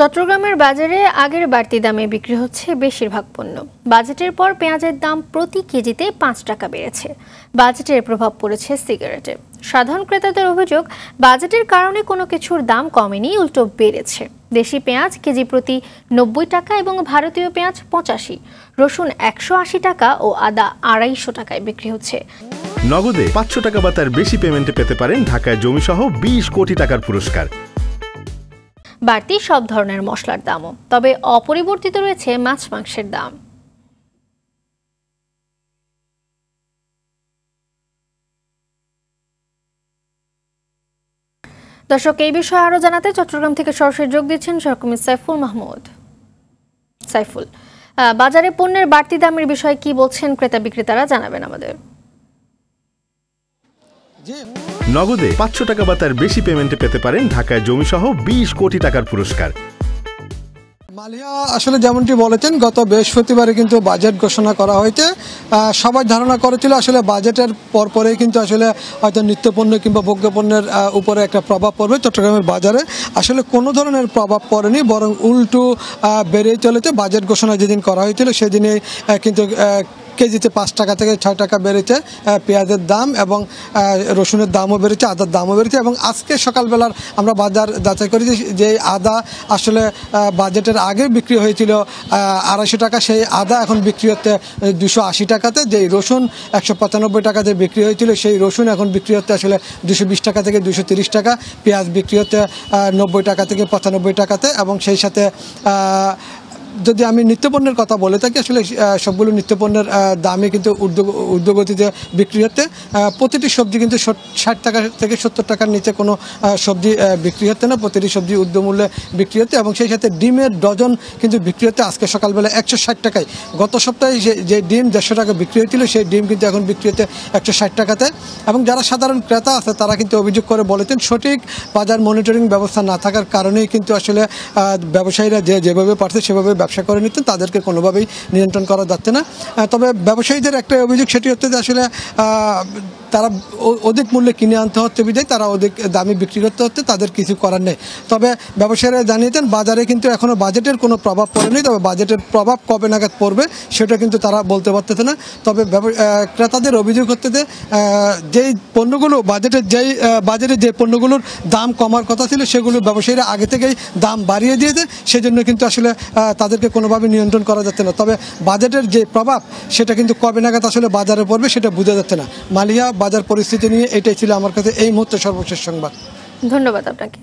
চট্টগ্রামের বাজারে আগের বাড়তি দামে বিক্রি হচ্ছে বেশিরভাগ পণ্য বাজেটের পর পেঁয়াজের দাম প্রতি কেজিতে পাঁচ টাকা বেড়েছে বাজেটের প্রভাব পড়েছে সিগারেটে সাধারণ ক্রেতাদের অভিযোগ বাজেটের কারণে কোনো কিছুর দাম কমেনি উল্টো বেড়েছে দেশি পেঁয়াজ কেজি প্রতি নব্বই টাকা এবং ভারতীয় পেঁয়াজ পঁচাশি রসুন একশো আশি টাকা ও আদা আড়াইশো টাকায় বিক্রি হচ্ছে নগদে পাঁচশো টাকা বা তার বেশি পেমেন্টে পেতে পারেন ঢাকায় জমিসহ বিশ কোটি টাকার পুরস্কার বাড়তি সব ধরনের মশলার দামও তবে অপরিবর্তিত রয়েছে মাছ মাংসের দাম দর্শক এই বিষয়ে আরো জানাতে চট্টগ্রাম থেকে সরাসরি যোগ দিচ্ছেন সরকমি সাইফুল মাহমুদ সাইফুল বাজারে পণ্যের বাড়তি দামের বিষয়ে কি বলছেন ক্রেতা বিক্রেতারা জানাবেন আমাদের নগদে পাঁচশো টাকা বা তার বেশি পেমেন্টে পেতে পারেন ঢাকায় জমি সহ বিশ কোটি টাকার পুরস্কার মালিয়া আসলে যেমনটি বলেছেন গত বৃহস্পতিবারে কিন্তু বাজেট ঘোষণা করা হয়েছে সবাই ধারণা করেছিল আসলে বাজেটের পরপরেই কিন্তু আসলে হয়তো নিত্যপণ্য কিংবা ভোগ্যপণ্যের উপরে একটা প্রভাব পড়বে চট্টগ্রামের বাজারে আসলে কোনো ধরনের প্রভাব পড়েনি বরং উল্টো বেড়েই চলেছে বাজেট ঘোষণা যেদিন করা হয়েছিল সেদিনে কিন্তু কেজিতে পাঁচ টাকা থেকে ছয় টাকা বেড়েছে পেঁয়াজের দাম এবং রসুনের দামও বেড়েছে আদার দামও বেড়েছে এবং আজকে সকালবেলার আমরা বাজার যাচাই করেছি যে আদা আসলে বাজেটের আগে বিক্রি হয়েছিল আড়াইশো টাকা সেই আদা এখন বিক্রি হচ্ছে দুশো আশি টাকাতে যেই রসুন একশো পঁচানব্বই টাকাতে বিক্রি হয়েছিল সেই রসুন এখন বিক্রি হচ্ছে আসলে দুশো বিশ টাকা থেকে দুশো তিরিশ টাকা পেঁয়াজ বিক্রি হচ্ছে নব্বই টাকা থেকে পঁচানব্বই টাকাতে এবং সেই সাথে যদি আমি নিত্যপণ্যের কথা বলে থাকি আসলে সবগুলো নিত্যপণ্যের দামে কিন্তু উদ্যোগতিতে বিক্রি হতে প্রতিটি সবজি কিন্তু ষাট টাকা থেকে সত্তর টাকার নিচে কোনো সবজি বিক্রি হতে না প্রতিটি সবজি ঊর্ধ্বমূল্যে বিক্রি হতে এবং সেই সাথে ডিমের ডজন কিন্তু বিক্রি হতে আজকে সকালবেলা একশো ষাট টাকায় গত সপ্তাহে যে ডিম দেড়শো টাকা বিক্রি হয়েছিল সেই ডিম কিন্তু এখন বিক্রি হতে একশো ষাট টাকাতে এবং যারা সাধারণ ক্রেতা আছে তারা কিন্তু অভিযোগ করে বলেছেন সঠিক বাজার মনিটরিং ব্যবস্থা না থাকার কারণেই কিন্তু আসলে ব্যবসায়ীরা যে যেভাবে পারছে সেভাবে ব্যবসা করে নিতেন তাদেরকে কোনোভাবেই নিয়ন্ত্রণ করা যাচ্ছে না তবে ব্যবসায়ীদের একটা অভিযোগ সেটি হচ্ছে যে আসলে তারা অধিক মূল্যে কিনে আনতে হচ্ছে বিধায় তারা অধিক দামে বিক্রি করতে হচ্ছে তাদের কিছু করার নেই তবে ব্যবসায়ীরা জানিয়েছেন বাজারে কিন্তু এখনও বাজেটের কোনো প্রভাব পড়েনি তবে বাজেটের প্রভাব কবে নাগাদ পড়বে সেটা কিন্তু তারা বলতে পারতেছে না তবে ক্রেতাদের অভিযোগ হচ্ছে যে যেই পণ্যগুলো বাজেটের যেই বাজারে যে পণ্যগুলোর দাম কমার কথা ছিল সেগুলো ব্যবসায়ীরা আগে থেকেই দাম বাড়িয়ে দিয়েছে সেজন্য কিন্তু আসলে তাদেরকে কোনোভাবে নিয়ন্ত্রণ করা যাচ্ছে না তবে বাজেটের যে প্রভাব সেটা কিন্তু কবে নাগাদ আসলে বাজারে পড়বে সেটা বোঝা যাচ্ছে না মালিয়া বাজার পরিস্থিতি নিয়ে এটাই ছিল আমার কাছে এই মুহূর্তে সর্বশেষ সংবাদ ধন্যবাদ আপনাকে